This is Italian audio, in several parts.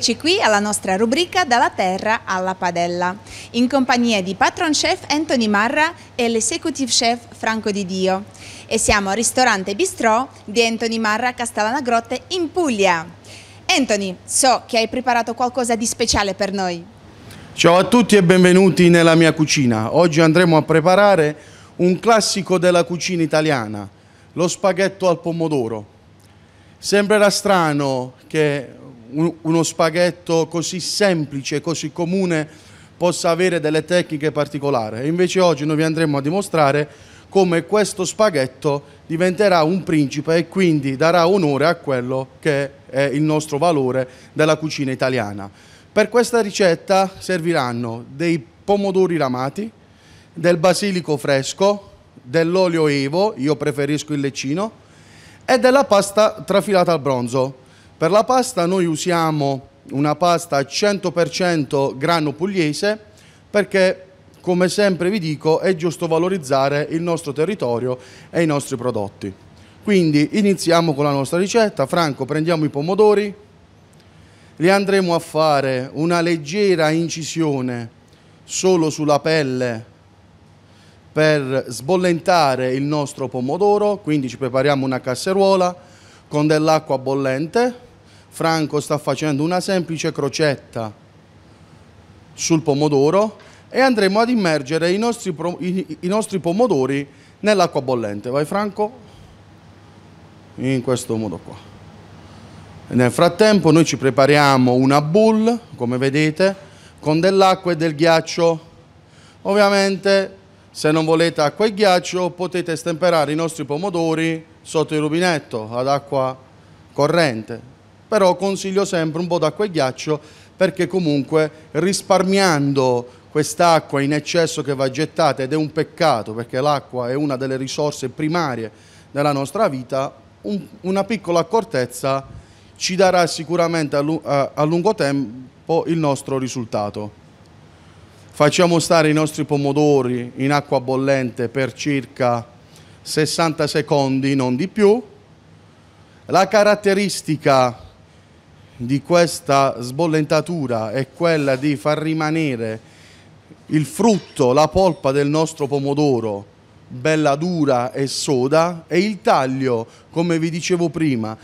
Eccoci qui alla nostra rubrica Dalla terra alla padella, in compagnia di patron chef Anthony Marra e l'executive chef Franco Di Dio. E siamo al ristorante Bistrò di Anthony Marra Castellana Grotte in Puglia. Anthony, so che hai preparato qualcosa di speciale per noi. Ciao a tutti e benvenuti nella mia cucina. Oggi andremo a preparare un classico della cucina italiana, lo spaghetto al pomodoro. Sembrerà strano che uno spaghetto così semplice, così comune, possa avere delle tecniche particolari. Invece oggi noi vi andremo a dimostrare come questo spaghetto diventerà un principe e quindi darà onore a quello che è il nostro valore della cucina italiana. Per questa ricetta serviranno dei pomodori ramati, del basilico fresco, dell'olio evo, io preferisco il leccino, e della pasta trafilata al bronzo. Per la pasta noi usiamo una pasta 100% grano pugliese perché come sempre vi dico è giusto valorizzare il nostro territorio e i nostri prodotti. Quindi iniziamo con la nostra ricetta, Franco prendiamo i pomodori, li andremo a fare una leggera incisione solo sulla pelle per sbollentare il nostro pomodoro, quindi ci prepariamo una casseruola con dell'acqua bollente, Franco sta facendo una semplice crocetta sul pomodoro e andremo ad immergere i nostri, i, i nostri pomodori nell'acqua bollente. Vai Franco? In questo modo qua. E nel frattempo noi ci prepariamo una boule, come vedete, con dell'acqua e del ghiaccio. Ovviamente se non volete acqua e ghiaccio potete stemperare i nostri pomodori sotto il rubinetto ad acqua corrente però consiglio sempre un po' d'acqua e ghiaccio perché comunque risparmiando quest'acqua in eccesso che va gettata ed è un peccato perché l'acqua è una delle risorse primarie della nostra vita, un, una piccola accortezza ci darà sicuramente a, a lungo tempo il nostro risultato. Facciamo stare i nostri pomodori in acqua bollente per circa 60 secondi, non di più. La caratteristica di questa sbollentatura è quella di far rimanere il frutto, la polpa del nostro pomodoro bella dura e soda e il taglio, come vi dicevo prima,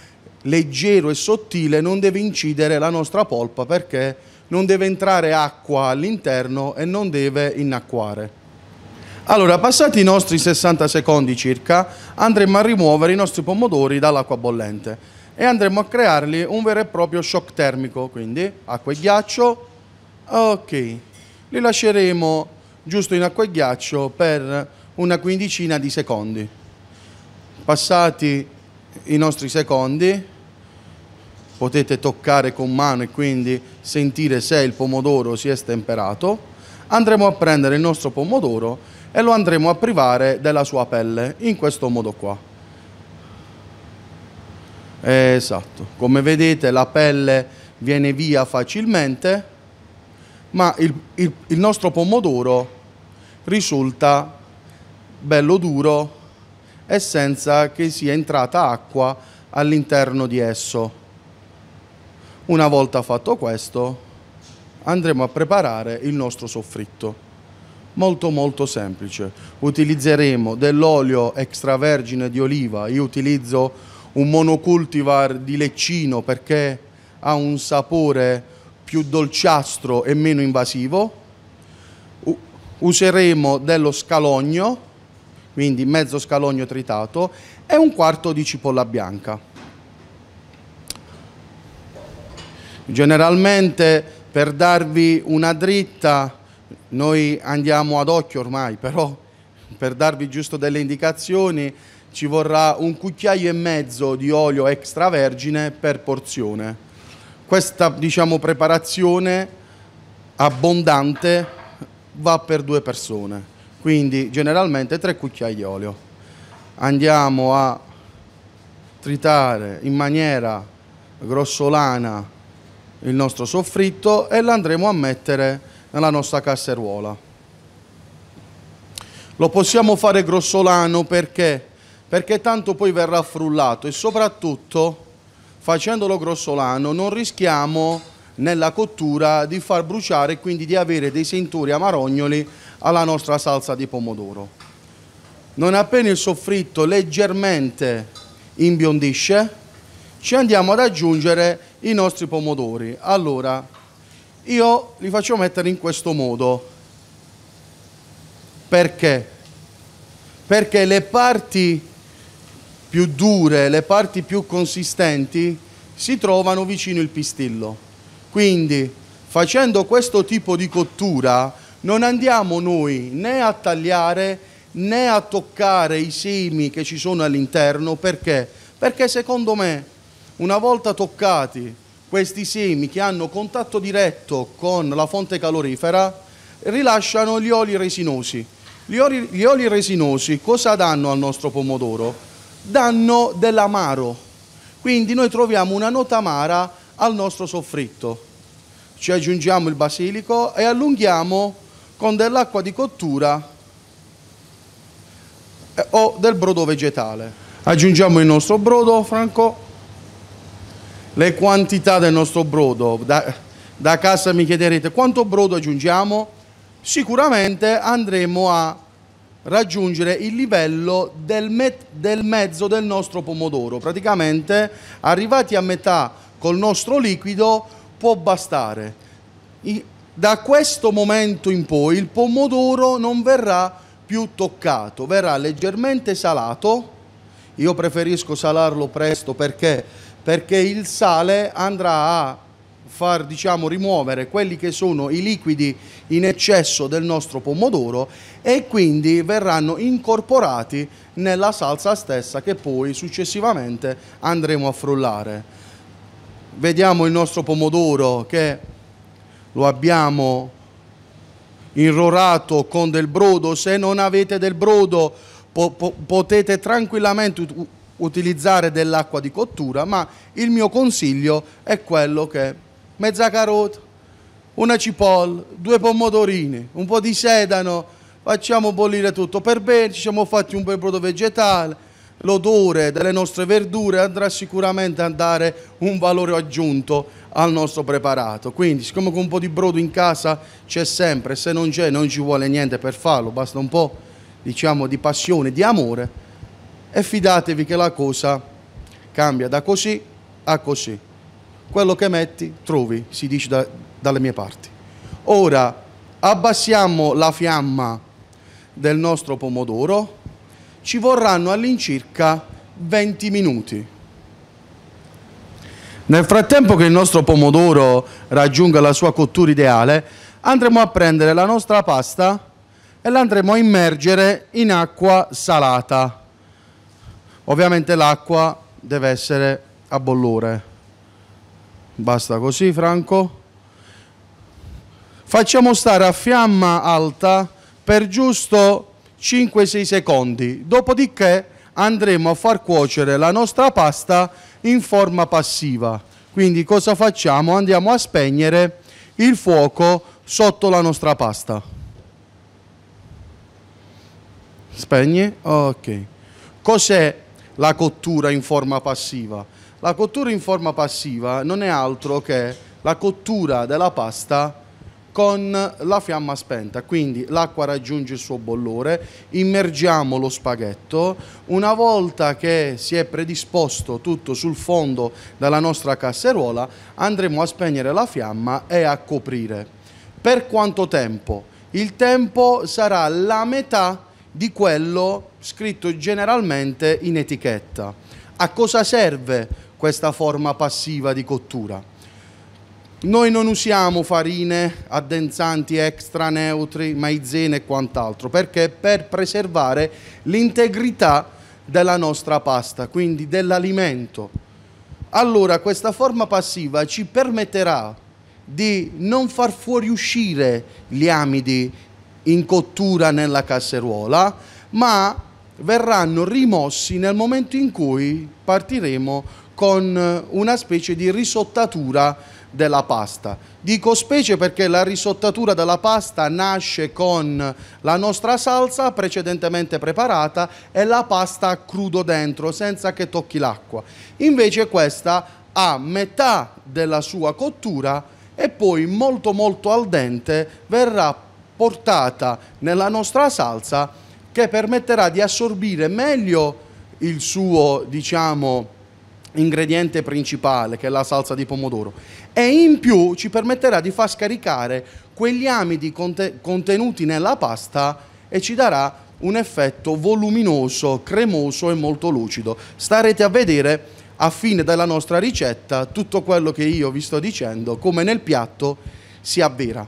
leggero e sottile non deve incidere la nostra polpa perché non deve entrare acqua all'interno e non deve innacquare. Allora, passati i nostri 60 secondi circa, andremo a rimuovere i nostri pomodori dall'acqua bollente e andremo a creargli un vero e proprio shock termico, quindi acqua e ghiaccio, ok, li lasceremo giusto in acqua e ghiaccio per una quindicina di secondi. Passati i nostri secondi potete toccare con mano e quindi sentire se il pomodoro si è stemperato. Andremo a prendere il nostro pomodoro e lo andremo a privare della sua pelle in questo modo qua. Esatto, come vedete la pelle viene via facilmente, ma il, il, il nostro pomodoro risulta bello duro e senza che sia entrata acqua all'interno di esso. Una volta fatto questo andremo a preparare il nostro soffritto. Molto molto semplice. Utilizzeremo dell'olio extravergine di oliva, io utilizzo un monocultivar di leccino perché ha un sapore più dolciastro e meno invasivo. Useremo dello scalogno, quindi mezzo scalogno tritato, e un quarto di cipolla bianca. Generalmente per darvi una dritta, noi andiamo ad occhio ormai, però per darvi giusto delle indicazioni, ci vorrà un cucchiaio e mezzo di olio extravergine per porzione. Questa diciamo, preparazione abbondante va per due persone, quindi generalmente tre cucchiai di olio. Andiamo a tritare in maniera grossolana il nostro soffritto e l'andremo a mettere nella nostra casseruola. Lo possiamo fare grossolano perché perché tanto poi verrà frullato e soprattutto facendolo grossolano non rischiamo nella cottura di far bruciare e quindi di avere dei sentori amarognoli alla nostra salsa di pomodoro. Non appena il soffritto leggermente imbiondisce ci andiamo ad aggiungere i nostri pomodori. Allora io li faccio mettere in questo modo. Perché? Perché le parti più dure, le parti più consistenti si trovano vicino il pistillo. Quindi facendo questo tipo di cottura non andiamo noi né a tagliare né a toccare i semi che ci sono all'interno perché? Perché secondo me una volta toccati questi semi che hanno contatto diretto con la fonte calorifera rilasciano gli oli resinosi. Gli oli, gli oli resinosi cosa danno al nostro pomodoro? danno dell'amaro. Quindi noi troviamo una nota amara al nostro soffritto. Ci aggiungiamo il basilico e allunghiamo con dell'acqua di cottura eh, o del brodo vegetale. Aggiungiamo il nostro brodo, Franco. Le quantità del nostro brodo. Da, da casa mi chiederete quanto brodo aggiungiamo. Sicuramente andremo a raggiungere il livello del, met- del mezzo del nostro pomodoro. Praticamente arrivati a metà col nostro liquido può bastare. I- da questo momento in poi il pomodoro non verrà più toccato, verrà leggermente salato. Io preferisco salarlo presto perché, perché il sale andrà a far diciamo, rimuovere quelli che sono i liquidi in eccesso del nostro pomodoro e quindi verranno incorporati nella salsa stessa che poi successivamente andremo a frullare. Vediamo il nostro pomodoro che lo abbiamo irrorato con del brodo, se non avete del brodo po po potete tranquillamente utilizzare dell'acqua di cottura, ma il mio consiglio è quello che mezza carota, una cipolla, due pomodorini, un po' di sedano, facciamo bollire tutto per bene, ci siamo fatti un bel brodo vegetale, l'odore delle nostre verdure andrà sicuramente a dare un valore aggiunto al nostro preparato. Quindi, siccome con un po' di brodo in casa c'è sempre, se non c'è non ci vuole niente per farlo, basta un po' diciamo di passione, di amore e fidatevi che la cosa cambia da così a così quello che metti trovi, si dice da, dalle mie parti. Ora abbassiamo la fiamma del nostro pomodoro, ci vorranno all'incirca 20 minuti. Nel frattempo che il nostro pomodoro raggiunga la sua cottura ideale, andremo a prendere la nostra pasta e l'andremo a immergere in acqua salata. Ovviamente l'acqua deve essere a bollore basta così Franco facciamo stare a fiamma alta per giusto 5-6 secondi dopodiché andremo a far cuocere la nostra pasta in forma passiva quindi cosa facciamo? andiamo a spegnere il fuoco sotto la nostra pasta Spegni? ok cos'è la cottura in forma passiva? La cottura in forma passiva non è altro che la cottura della pasta con la fiamma spenta, quindi l'acqua raggiunge il suo bollore, immergiamo lo spaghetto, una volta che si è predisposto tutto sul fondo della nostra casseruola andremo a spegnere la fiamma e a coprire. Per quanto tempo? Il tempo sarà la metà di quello scritto generalmente in etichetta. A cosa serve questa forma passiva di cottura. Noi non usiamo farine, addensanti extra, neutri, maizene e quant'altro, perché per preservare l'integrità della nostra pasta, quindi dell'alimento. Allora questa forma passiva ci permetterà di non far fuoriuscire gli amidi in cottura nella casseruola, ma verranno rimossi nel momento in cui partiremo con una specie di risottatura della pasta. Dico specie perché la risottatura della pasta nasce con la nostra salsa precedentemente preparata e la pasta crudo dentro senza che tocchi l'acqua. Invece questa ha metà della sua cottura e poi molto molto al dente verrà portata nella nostra salsa che permetterà di assorbire meglio il suo, diciamo, ingrediente principale che è la salsa di pomodoro e in più ci permetterà di far scaricare quegli amidi conte contenuti nella pasta e ci darà un effetto voluminoso, cremoso e molto lucido. Starete a vedere a fine della nostra ricetta tutto quello che io vi sto dicendo, come nel piatto si avvera.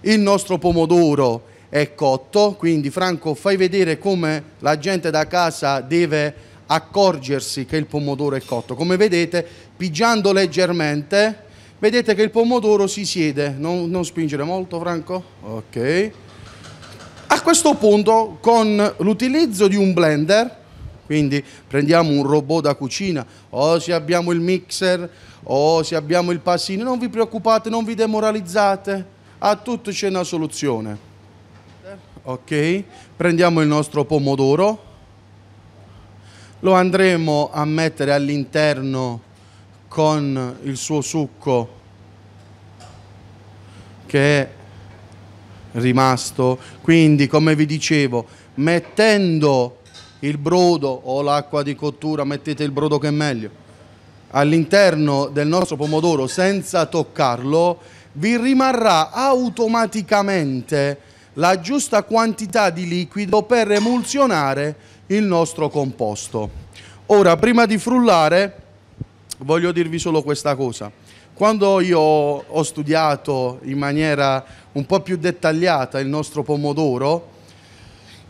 Il nostro pomodoro è cotto, quindi Franco fai vedere come la gente da casa deve accorgersi che il pomodoro è cotto. Come vedete, pigiando leggermente, vedete che il pomodoro si siede. Non, non spingere molto, Franco. Ok. A questo punto, con l'utilizzo di un blender, quindi prendiamo un robot da cucina o se abbiamo il mixer o se abbiamo il passino, non vi preoccupate, non vi demoralizzate, a tutto c'è una soluzione. Ok, prendiamo il nostro pomodoro, lo andremo a mettere all'interno con il suo succo che è rimasto. Quindi, come vi dicevo, mettendo il brodo o l'acqua di cottura, mettete il brodo che è meglio, all'interno del nostro pomodoro senza toccarlo, vi rimarrà automaticamente la giusta quantità di liquido per emulsionare il nostro composto. Ora, prima di frullare, voglio dirvi solo questa cosa. Quando io ho studiato in maniera un po' più dettagliata il nostro pomodoro,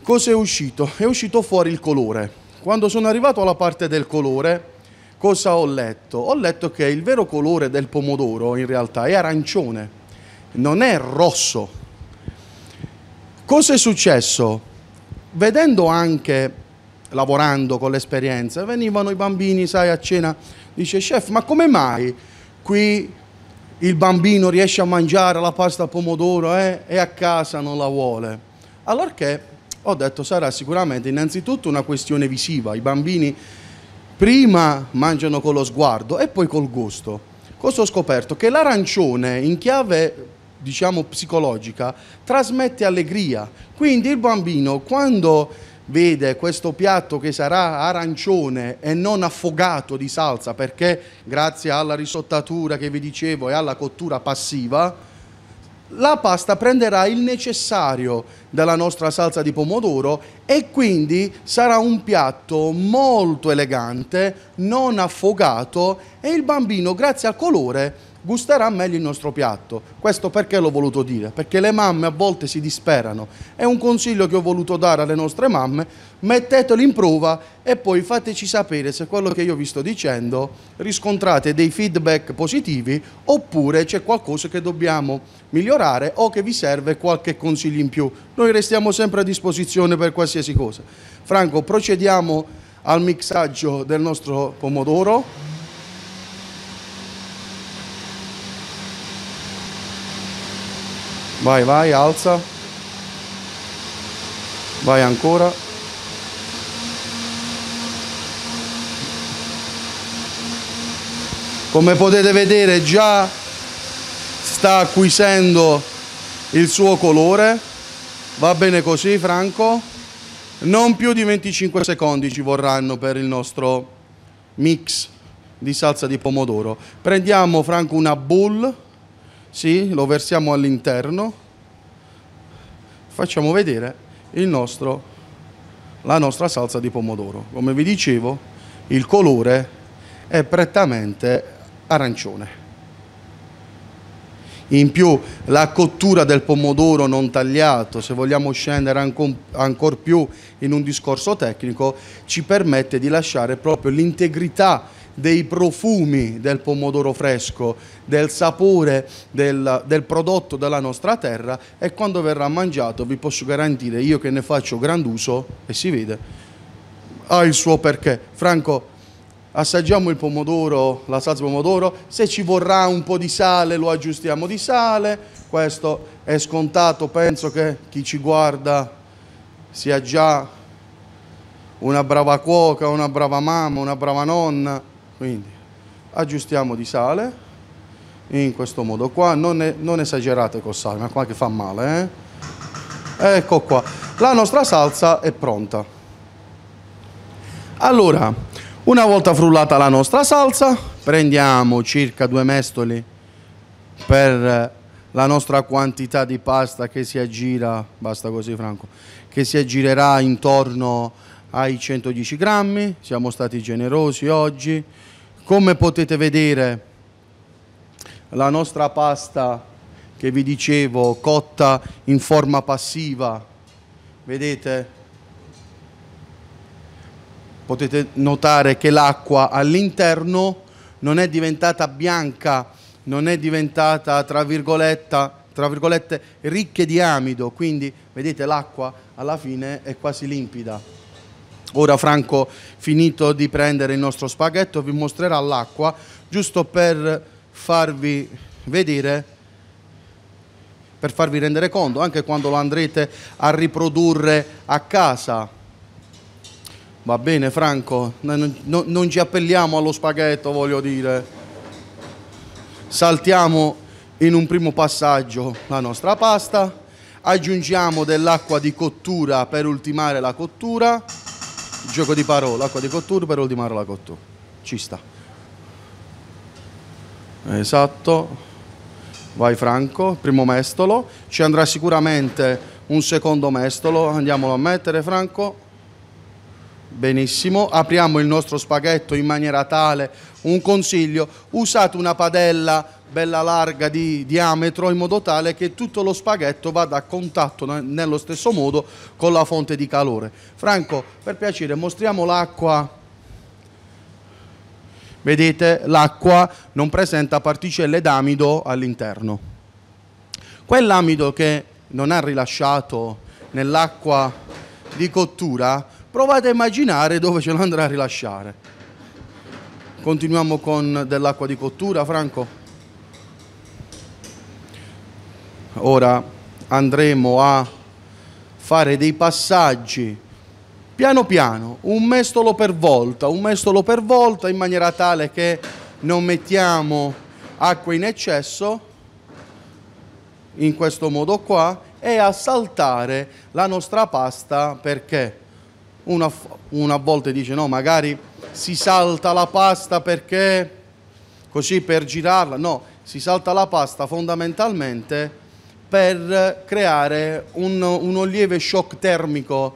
cosa è uscito? È uscito fuori il colore. Quando sono arrivato alla parte del colore, cosa ho letto? Ho letto che il vero colore del pomodoro in realtà è arancione, non è rosso. Cosa è successo? Vedendo anche lavorando con l'esperienza, venivano i bambini, sai, a cena, dice chef, ma come mai qui il bambino riesce a mangiare la pasta al pomodoro eh, e a casa non la vuole? Allorché ho detto sarà sicuramente innanzitutto una questione visiva, i bambini prima mangiano con lo sguardo e poi col gusto. Cosa ho scoperto? Che l'arancione in chiave diciamo psicologica trasmette allegria, quindi il bambino quando vede questo piatto che sarà arancione e non affogato di salsa perché grazie alla risottatura che vi dicevo e alla cottura passiva, la pasta prenderà il necessario dalla nostra salsa di pomodoro e quindi sarà un piatto molto elegante, non affogato e il bambino grazie al colore gusterà meglio il nostro piatto. Questo perché l'ho voluto dire? Perché le mamme a volte si disperano. È un consiglio che ho voluto dare alle nostre mamme, mettetelo in prova e poi fateci sapere se quello che io vi sto dicendo riscontrate dei feedback positivi oppure c'è qualcosa che dobbiamo migliorare o che vi serve qualche consiglio in più. Noi restiamo sempre a disposizione per qualsiasi cosa. Franco, procediamo al mixaggio del nostro pomodoro. vai vai alza vai ancora come potete vedere già sta acquisendo il suo colore va bene così Franco non più di 25 secondi ci vorranno per il nostro mix di salsa di pomodoro prendiamo Franco una bowl sì, lo versiamo all'interno. Facciamo vedere nostro, la nostra salsa di pomodoro. Come vi dicevo, il colore è prettamente arancione. In più la cottura del pomodoro non tagliato, se vogliamo scendere ancora più in un discorso tecnico, ci permette di lasciare proprio l'integrità dei profumi del pomodoro fresco, del sapore del, del prodotto della nostra terra e quando verrà mangiato vi posso garantire io che ne faccio granduso e si vede, ha il suo perché. Franco, assaggiamo il pomodoro, la salsa pomodoro, se ci vorrà un po' di sale lo aggiustiamo di sale, questo è scontato, penso che chi ci guarda sia già una brava cuoca, una brava mamma, una brava nonna, quindi aggiustiamo di sale in questo modo qua, non, non esagerate col sale, ma qua che fa male. Eh? Ecco qua, la nostra salsa è pronta. Allora, una volta frullata la nostra salsa, prendiamo circa due mestoli per eh, la nostra quantità di pasta che si aggira, basta così Franco, che si aggirerà intorno ai 110 grammi, siamo stati generosi oggi. Come potete vedere la nostra pasta che vi dicevo cotta in forma passiva, vedete? Potete notare che l'acqua all'interno non è diventata bianca, non è diventata tra virgolette tra virgolette ricche di amido, quindi vedete l'acqua alla fine è quasi limpida. Ora Franco, finito di prendere il nostro spaghetto, vi mostrerà l'acqua, giusto per farvi vedere per farvi rendere conto anche quando lo andrete a riprodurre a casa. Va bene Franco, non, non, non, ci appelliamo allo spaghetto, voglio dire. Saltiamo in un primo passaggio la nostra pasta, aggiungiamo dell'acqua di cottura per ultimare la cottura. Gioco di parole, acqua di cottura, per ultimare la cottura. Ci sta. Esatto. Vai Franco, primo mestolo. Ci andrà sicuramente un secondo mestolo. Andiamolo a mettere Franco. Benissimo, apriamo il nostro spaghetto in maniera tale, un consiglio, usate una padella bella larga di diametro in modo tale che tutto lo spaghetto vada a contatto nello stesso modo con la fonte di calore. Franco, per piacere, mostriamo l'acqua. Vedete, l'acqua non presenta particelle d'amido all'interno. Quell'amido che non ha rilasciato nell'acqua di cottura, provate a immaginare dove ce l'andrà a rilasciare. Continuiamo con dell'acqua di cottura, Franco. Ora andremo a fare dei passaggi piano piano, un mestolo per volta, un mestolo per volta in maniera tale che non mettiamo acqua in eccesso in questo modo qua e a saltare la nostra pasta perché una, una volta dice no magari si salta la pasta perché così per girarla no si salta la pasta fondamentalmente per creare un, uno lieve shock termico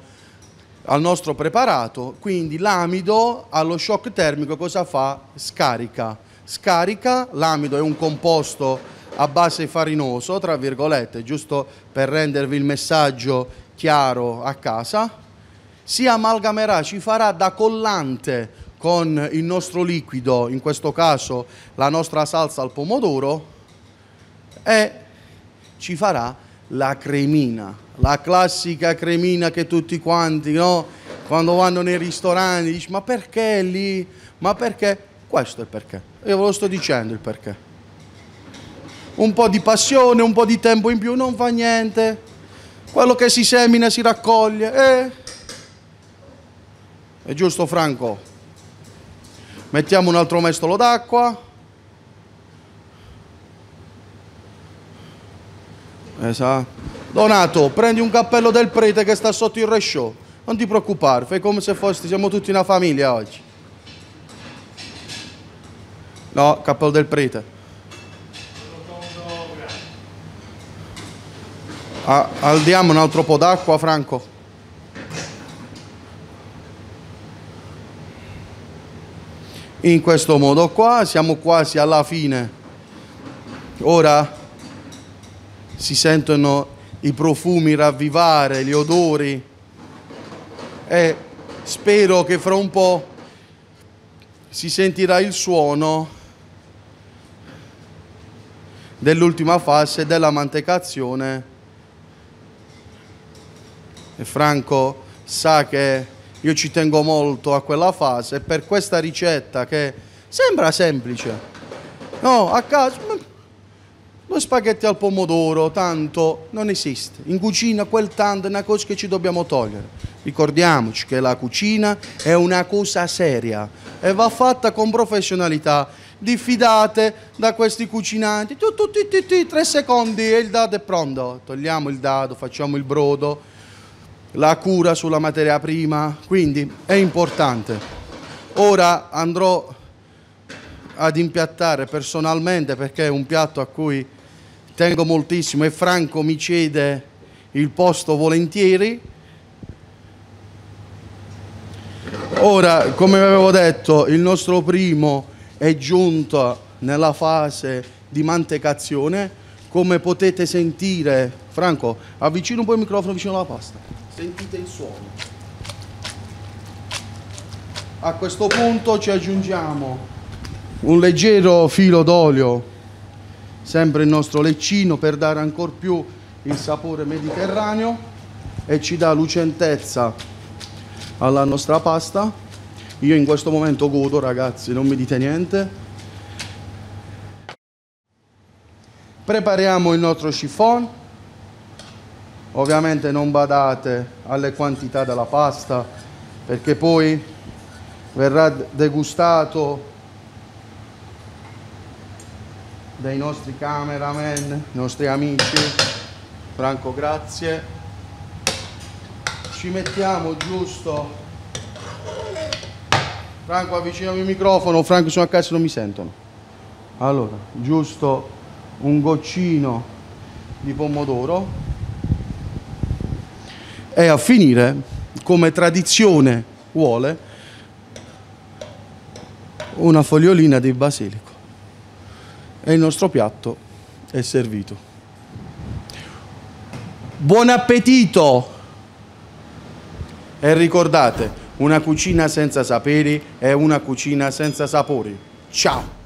al nostro preparato, quindi l'amido allo shock termico cosa fa? Scarica. Scarica, l'amido è un composto a base farinoso, tra virgolette, giusto per rendervi il messaggio chiaro a casa, si amalgamerà, ci farà da collante con il nostro liquido, in questo caso la nostra salsa al pomodoro, e ci farà la cremina, la classica cremina che tutti quanti, no? Quando vanno nei ristoranti, dici ma perché lì? Ma perché? Questo è il perché. Io ve lo sto dicendo il perché. Un po' di passione, un po' di tempo in più, non fa niente. Quello che si semina si raccoglie. Eh. È giusto Franco? Mettiamo un altro mestolo d'acqua. Esatto. Donato, prendi un cappello del prete che sta sotto il resciò. Non ti preoccupare, fai come se fossi, siamo tutti una famiglia oggi. No, cappello del prete. Ah, aldiamo un altro po' d'acqua, Franco. In questo modo qua, siamo quasi alla fine. Ora si sentono i profumi ravvivare, gli odori e spero che fra un po' si sentirà il suono dell'ultima fase della mantecazione. E Franco sa che io ci tengo molto a quella fase per questa ricetta che sembra semplice. No, a caso lo spaghetti al pomodoro, tanto, non esiste. In cucina quel tanto è una cosa che ci dobbiamo togliere. Ricordiamoci che la cucina è una cosa seria e va fatta con professionalità. Diffidate da questi cucinanti. Tu, tu, ti, ti, tu, tre secondi e il dado è pronto. Togliamo il dado, facciamo il brodo, la cura sulla materia prima. Quindi è importante. Ora andrò ad impiattare personalmente perché è un piatto a cui tengo moltissimo e Franco mi cede il posto volentieri. Ora, come avevo detto, il nostro primo è giunto nella fase di mantecazione. Come potete sentire, Franco, avvicino un po' il microfono vicino alla pasta. Sentite il suono. A questo punto ci aggiungiamo un leggero filo d'olio sempre il nostro leccino per dare ancora più il sapore mediterraneo e ci dà lucentezza alla nostra pasta. Io in questo momento godo ragazzi, non mi dite niente. Prepariamo il nostro chiffon, ovviamente non badate alle quantità della pasta perché poi verrà degustato dei nostri cameraman, i nostri amici. Franco, grazie. Ci mettiamo giusto. Franco, avvicinami il microfono. Franco, sono a casa e non mi sentono. Allora, giusto un goccino di pomodoro. E a finire, come tradizione vuole, una fogliolina di basilico e il nostro piatto è servito. Buon appetito! E ricordate, una cucina senza saperi è una cucina senza sapori. Ciao!